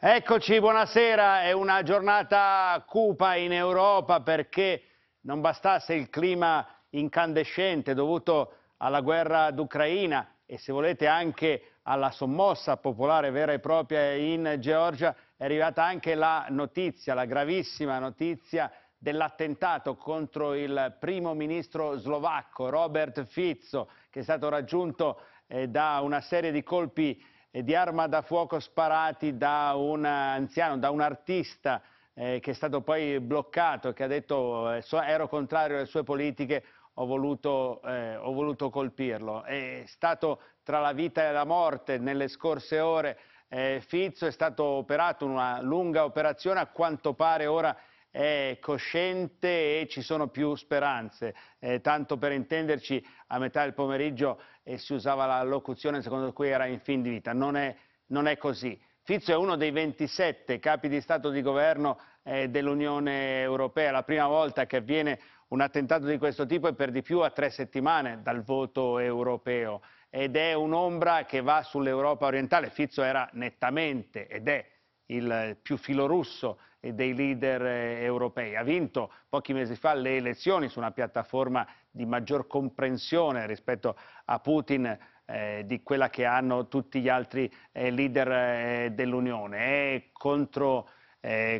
Eccoci, buonasera. È una giornata cupa in Europa perché non bastasse il clima incandescente dovuto alla guerra d'Ucraina e se volete anche alla sommossa popolare vera e propria in Georgia, è arrivata anche la notizia, la gravissima notizia dell'attentato contro il primo ministro slovacco Robert Fizzo, che è stato raggiunto eh, da una serie di colpi e di arma da fuoco sparati da un eh, anziano, da un artista eh, che è stato poi bloccato, che ha detto eh, ero contrario alle sue politiche, ho voluto, eh, ho voluto, colpirlo. È stato tra la vita e la morte nelle scorse ore. Eh, Fizzo è stato operato una lunga operazione, a quanto pare ora è cosciente e ci sono più speranze. Eh, tanto per intenderci, a metà del pomeriggio eh, si usava la locuzione secondo cui era in fin di vita. Non è, non è così. Fizio è uno dei 27 capi di Stato di governo eh, dell'Unione Europea. La prima volta che avviene un attentato di questo tipo è per di più a tre settimane dal voto europeo ed è un'ombra che va sull'Europa orientale. Fizio era nettamente ed è il più filorusso dei leader eh, europei. Ha vinto pochi mesi fa le elezioni su una piattaforma di maggior comprensione rispetto a Putin eh, di quella che hanno tutti gli altri eh, leader eh, dell'Unione. È contro,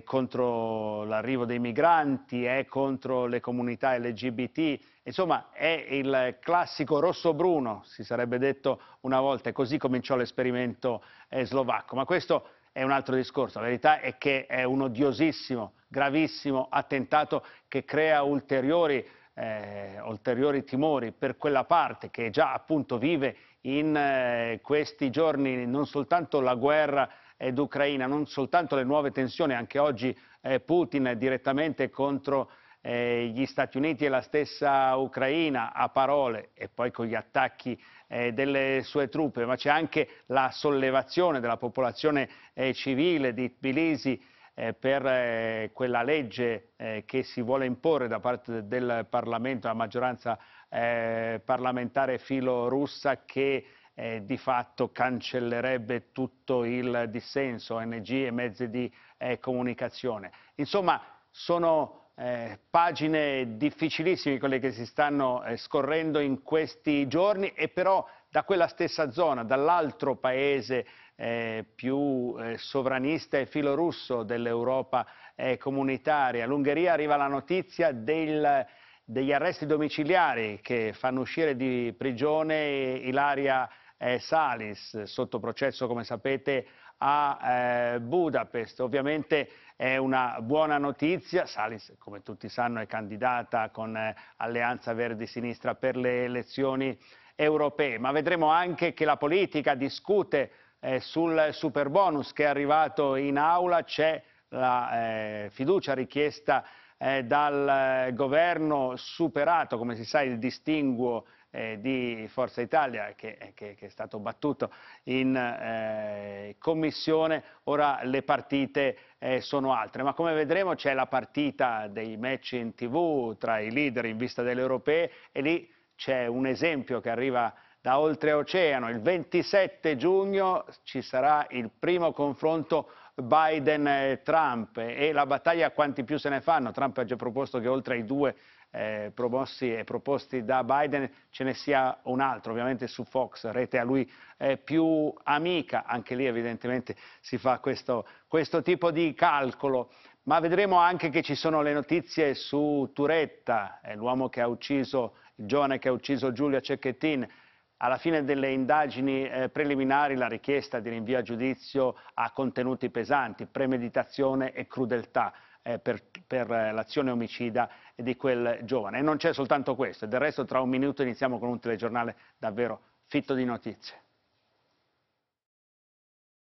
contro l'arrivo dei migranti, è contro le comunità LGBT, insomma è il classico rosso-bruno, si sarebbe detto una volta, e così cominciò l'esperimento eh, slovacco. Ma questo è un altro discorso. La verità è che è un odiosissimo, gravissimo attentato che crea ulteriori, eh, ulteriori timori per quella parte che già appunto vive in eh, questi giorni non soltanto la guerra ed Ucraina, non soltanto le nuove tensioni, anche oggi eh, Putin direttamente contro eh, gli Stati Uniti e la stessa Ucraina a parole e poi con gli attacchi eh, delle sue truppe, ma c'è anche la sollevazione della popolazione eh, civile di Tbilisi eh, per eh, quella legge eh, che si vuole imporre da parte del Parlamento, la maggioranza parlamentare filorussa che eh, di fatto cancellerebbe tutto il dissenso, ONG e mezzi di eh, comunicazione. Insomma, sono eh, pagine difficilissime quelle che si stanno eh, scorrendo in questi giorni e però da quella stessa zona, dall'altro paese eh, più eh, sovranista e filorusso dell'Europa eh, comunitaria, l'Ungheria arriva la notizia del, degli arresti domiciliari che fanno uscire di prigione Ilaria eh, Salis, sotto processo come sapete a eh, Budapest. Ovviamente è una buona notizia, Salis come tutti sanno è candidata con eh, Alleanza Verdi Sinistra per le elezioni europee, ma vedremo anche che la politica discute eh, sul super bonus che è arrivato in aula, c'è la eh, fiducia richiesta eh, dal eh, governo superato, come si sa, il distinguo eh, di Forza Italia che, che, che, è stato battuto in eh, commissione, ora le partite eh, sono altre, ma come vedremo c'è la partita dei match in tv tra i leader in vista delle europee e lì c'è un esempio che arriva da oltreoceano, il 27 giugno ci sarà il primo confronto Biden-Trump e e la battaglia quanti più se ne fanno. Trump ha già proposto che oltre ai due eh, promossi e proposti da Biden ce ne sia un altro, ovviamente su Fox, rete a lui eh, più amica, anche lì evidentemente si fa questo, questo, tipo di calcolo, ma vedremo anche che ci sono le notizie su Turetta, eh, l'uomo che ha ucciso, il giovane che ha ucciso Giulia Cecchettin, alla fine delle indagini eh, preliminari la richiesta di rinvio a giudizio ha contenuti pesanti, premeditazione e crudeltà eh, per, per eh, l'azione omicida di quel giovane. E non c'è soltanto questo, del resto tra un minuto iniziamo con un telegiornale davvero fitto di notizie.